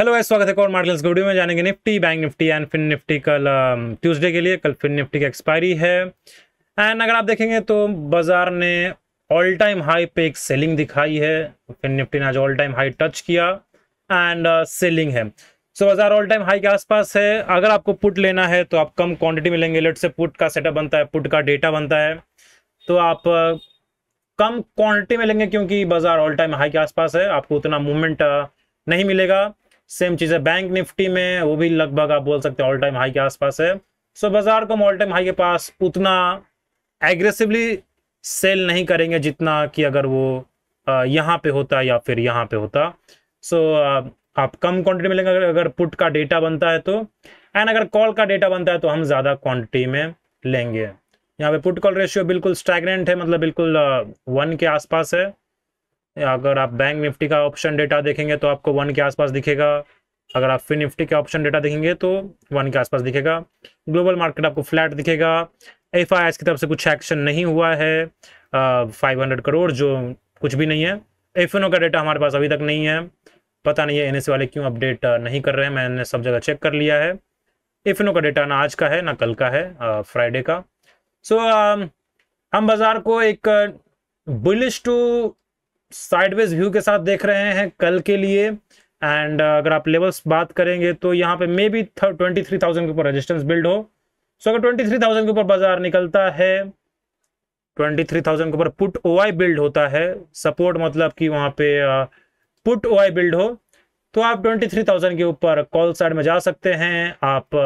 Hello guys स्वागत है और मार्केट्स वीडियो में जानेंगे Nifty Bank Nifty and Fin Nifty कल ट्यूसडे के लिए कल फिन निफ्टी की एक्सपायरी है एंड अगर आप देखेंगे तो बाजार ने ऑल टाइम हाई पे एक सेलिंग दिखाई है फिन निफ्टी ने आज ऑल टाइम हाई टच किया एंड सेलिंग है सो so, बाजार ऑल टाइम हाई के आसपास है अगर आपको पुट लेना है तो आप कम क्वांटिटी में लेंगे लेट से पुट का सेटअप बनता है पुट का डेटा बनता है तो आप कम क्वांटिटी में लेंगे क्योंकि बाजार ऑल टाइम हाई के आसपास है आपको उतना मूवमेंट नहीं मिलेगा सेम चीज़ है बैंक निफ्टी में वो भी लगभग आप बोल सकते हैं ऑल टाइम हाई के आसपास है सो बाजार को हम ऑल टाइम हाई के पास उतना एग्रेसिवली सेल नहीं करेंगे जितना कि अगर वो यहाँ पे होता या फिर यहाँ पे होता सो so, आप कम क्वांटिटी में लेंगे अगर, अगर पुट का डेटा बनता है तो एंड अगर कॉल का डेटा बनता है तो हम ज़्यादा क्वांटिटी में लेंगे यहाँ पे पुट कॉल रेशियो बिल्कुल स्टैगनेंट है मतलब बिल्कुल वन के आसपास है अगर आप बैंक निफ्टी का ऑप्शन डेटा देखेंगे तो आपको वन के आसपास दिखेगा अगर आप फिर निफ्टी का ऑप्शन डेटा देखेंगे तो वन के आसपास दिखेगा ग्लोबल मार्केट आपको फ्लैट दिखेगा एफ की तरफ से कुछ एक्शन नहीं हुआ है फाइव हंड्रेड करोड़ जो कुछ भी नहीं है एफ का डेटा हमारे पास अभी तक नहीं है पता नहीं है एन वाले क्यों अपडेट नहीं कर रहे हैं मैंने सब जगह चेक कर लिया है एफ का डेटा ना आज का है ना कल का है फ्राइडे का सो so, हम बाज़ार को एक बुलिश टू साइडवेज व्यू के साथ देख रहे हैं कल के लिए एंड uh, अगर आप लेवल्स बात करेंगे तो यहाँ पे maybe twenty three thousand के ऊपर रेजिस्टेंस बिल्ड हो सो अगर ट्वेंटी थ्री थाउजेंड के ऊपर बाजार निकलता है ट्वेंटी थ्री थाउजेंड के ऊपर पुट आई बिल्ड होता है सपोर्ट मतलब कि वहां पे पुट आई बिल्ड हो तो आप ट्वेंटी थ्री थाउजेंड के ऊपर कॉल साइड में जा सकते हैं आप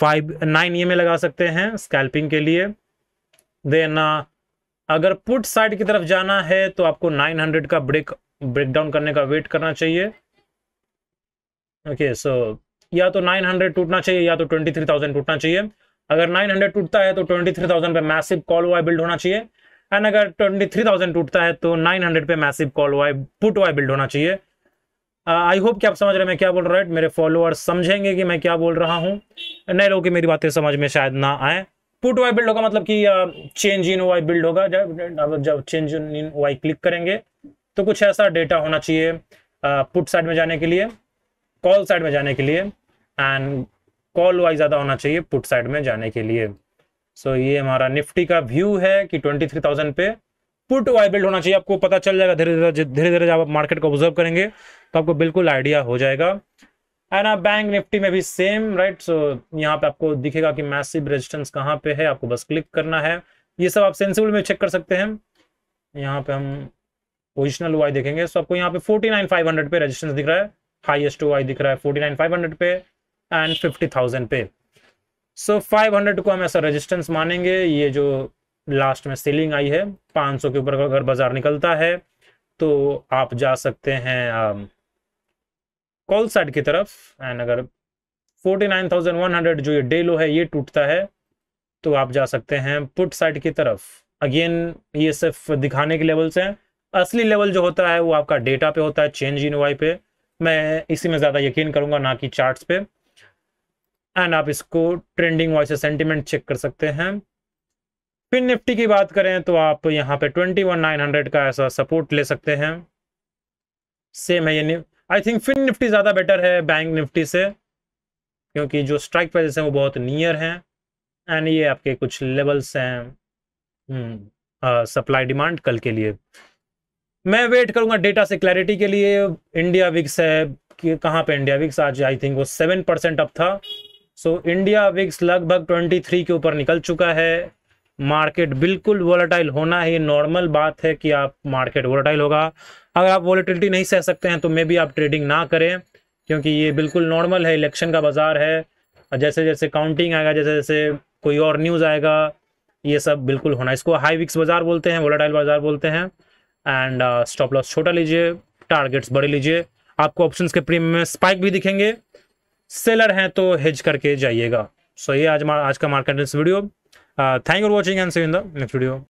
फाइव नाइन ई में लगा सकते हैं स्कैल्पिंग के लिए देन अगर पुट साइड की तरफ जाना है तो आपको 900 का ब्रेक ब्रेकडाउन करने का वेट करना चाहिए ओके okay, सो so, या तो 900 टूटना चाहिए या तो 23,000 टूटना चाहिए अगर 900 टूटता है तो 23,000 पे मैसिव कॉल वाई बिल्ड होना चाहिए एंड अगर 23,000 टूटता है तो 900 पे massive call wise put wise build होना चाहिए आई uh, होप कि आप समझ रहे हैं मैं क्या बोल रहा हूँ right? मेरे फॉलोअर्स समझेंगे कि मैं क्या बोल रहा हूँ नए लोगों की मेरी बातें समझ में शायद ना आए पुट वाई बिल्ड होगा मतलब कि चेंज इन वाई बिल्ड होगा जब जब चेंज इन वाई क्लिक करेंगे तो कुछ ऐसा डेटा होना चाहिए पुट साइड में जाने के लिए कॉल साइड में जाने के लिए एंड कॉल वाई ज़्यादा होना चाहिए पुट साइड में जाने के लिए सो so, ये हमारा निफ्टी का व्यू है कि ट्वेंटी थ्री थाउजेंड पे पुट वाई बिल्ड होना चाहिए आपको पता चल जाएगा धीरे धीरे धीरे धीरे जब आप मार्केट को ऑब्जर्व करेंगे तो आपको बिल्कुल आइडिया हो जाएगा एंड आप बैंक निफ्टी में भी सेम राइट सो यहाँ पे आपको दिखेगा कि मैसिव रेजिस्टेंस कहाँ पे है आपको बस क्लिक करना है ये सब आप सेंसिबल में चेक कर सकते हैं यहाँ पे हम पोजिशनल वाई देखेंगे सो आपको यहाँ पे हंड्रेड पे रजिस्टेंस दिख रहा है हाइएस्ट वाई दिख रहा है हंड्रेड पे एंड फिफ्टी थाउजेंड पे सो फाइव हंड्रेड को हम ऐसा रजिस्टेंस मानेंगे ये जो लास्ट में सेलिंग आई है सौ के ऊपर अगर बाजार निकलता है तो आप जा सकते हैं um, कॉल साइड की तरफ एंड अगर 49,100 जो ये डे लो है ये टूटता है तो आप जा सकते हैं पुट साइड की तरफ अगेन ये सिर्फ दिखाने के लेवल्स हैं असली लेवल जो होता है वो आपका डेटा पे होता है चेंज इन वाई पे मैं इसी में ज़्यादा यकीन करूंगा ना कि चार्ट्स पे एंड आप इसको ट्रेंडिंग वाइज से सेंटिमेंट चेक कर सकते हैं फिर निफ्टी की बात करें तो आप यहाँ पे ट्वेंटी वन नाइन हंड्रेड का ऐसा सपोर्ट ले सकते हैं सेम है ये आई थिंक फिन निफ्टी ज़्यादा बेटर है बैंक निफ्टी से क्योंकि जो स्ट्राइक प्राइजेस हैं वो बहुत नियर हैं एंड ये आपके कुछ लेवल्स हैं सप्लाई हम्म, डिमांड कल के लिए मैं वेट करूंगा डेटा से क्लैरिटी के लिए इंडिया विक्स है कि कहाँ पे इंडिया विक्स आज आई थिंक वो सेवन परसेंट अप था सो so, इंडिया विक्स लगभग ट्वेंटी थ्री के ऊपर निकल चुका है मार्केट बिल्कुल वोलेटाइल होना ही नॉर्मल बात है कि आप मार्केट वोलेटाइल होगा अगर आप वोलेटिलिटी नहीं सह सकते हैं तो मे भी आप ट्रेडिंग ना करें क्योंकि ये बिल्कुल नॉर्मल है इलेक्शन का बाज़ार है जैसे जैसे काउंटिंग आएगा जैसे जैसे कोई और न्यूज़ आएगा ये सब बिल्कुल होना इसको हाई विक्स बाज़ार बोलते हैं वोलाटाइल बाज़ार बोलते हैं एंड स्टॉप लॉस छोटा लीजिए टारगेट्स बड़े लीजिए आपको ऑप्शंस के प्रीमियम में स्पाइक भी दिखेंगे सेलर हैं तो हेज करके जाइएगा सो so ये आज आज का market video Uh, thank you for watching and see you in the next video.